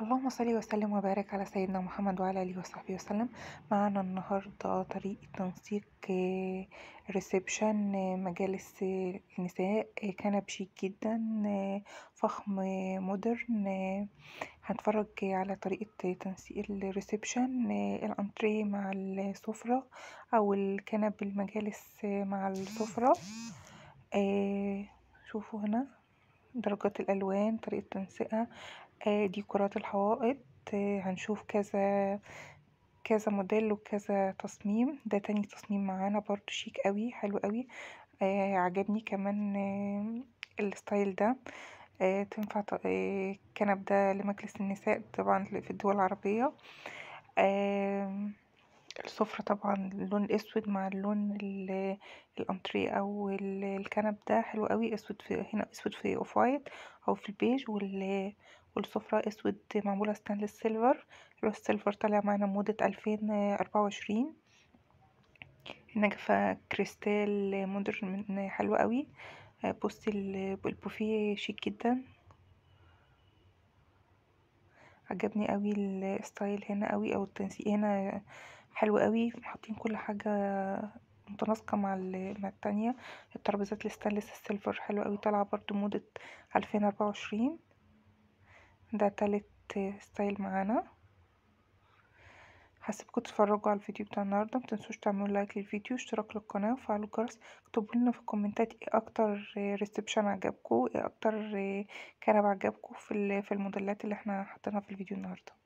اللهم صل وسلم وبارك على سيدنا محمد وعلى اله وصحبه وسلم معانا النهارده طريقه تنسيق ريسبشن آه، آه، مجالس النساء كنب شيك جدا آه، فخم مودرن هنتفرج على طريقه تنسيق الريسبشن الانتريه مع السفره او الكنب المجالس مع السفره شوفوا هنا درجات الألوان طريقة تنسيقها آه، ديكورات الحوائط آه، هنشوف كذا كذا موديل وكذا تصميم ده تاني تصميم معانا برضو شيك قوي حلو قوي آه، عجبني كمان الستايل ده تنفع الكنب ده لمجلس النساء طبعا في الدول العربية السفرة طبعا اللون الأسود مع اللون الانتريه او الكنب ده حلو قوي اسود في هنا اسود في اوف وايت او في البيج وال والسفرة اسود معمولة ستانلس سيلفر لون السيلفر طالع معانا موضة الفين اربعة وعشرين النجفة كريستال مودرن من حلوة قوي آه، بص البوفيه شيك جدا عجبني قوي الستايل هنا قوي او التنسيق هنا حلو قوي حاطين كل حاجة متناسقة مع التانية الترابيزات الستانلس السيلفر حلوة قوي طالعة برضو موضة ألفين أربعة وعشرين ده تالت ستايل معانا حسيبكم تتفرجوا على الفيديو بتاع النهاردة متنسوش تعملوا لايك للفيديو اشتراك للقناة وفعلوا الجرس اكتبوا لنا في الكومنتات ايه اكتر ريسبشن عجبكم ايه اكتر كنب عجبكم في الموديلات اللي احنا حطيناها في الفيديو النهارده